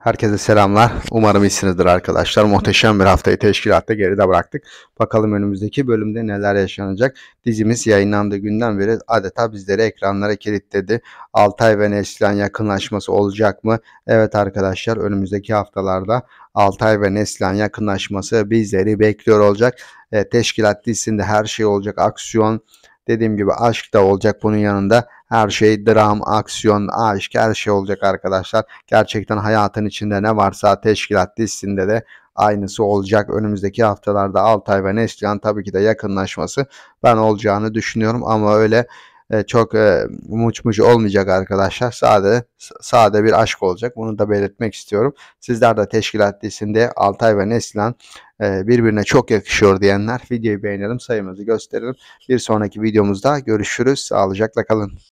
Herkese selamlar. Umarım iyisinizdir arkadaşlar. Muhteşem bir haftayı teşkilatta geride bıraktık. Bakalım önümüzdeki bölümde neler yaşanacak. Dizimiz yayınlandığı günden beri adeta bizleri ekranlara kilitledi. Altay ve Neslihan yakınlaşması olacak mı? Evet arkadaşlar önümüzdeki haftalarda Altay ve Neslihan yakınlaşması bizleri bekliyor olacak. E, teşkilat dizisinde her şey olacak. Aksiyon dediğim gibi aşk da olacak bunun yanında her şey dram, aksiyon, aşk her şey olacak arkadaşlar. Gerçekten hayatın içinde ne varsa teşkilat listinde de aynısı olacak. Önümüzdeki haftalarda Altay ve Neslihan tabii ki de yakınlaşması ben olacağını düşünüyorum ama öyle e, çok e, muçmuş olmayacak arkadaşlar. Sade sade bir aşk olacak. Bunu da belirtmek istiyorum. Sizler de teşkilat listinde Altay ve Neslihan e, birbirine çok yakışıyor diyenler videoyu beğenelim sayımızı gösterelim. Bir sonraki videomuzda görüşürüz. Sağlıcakla kalın.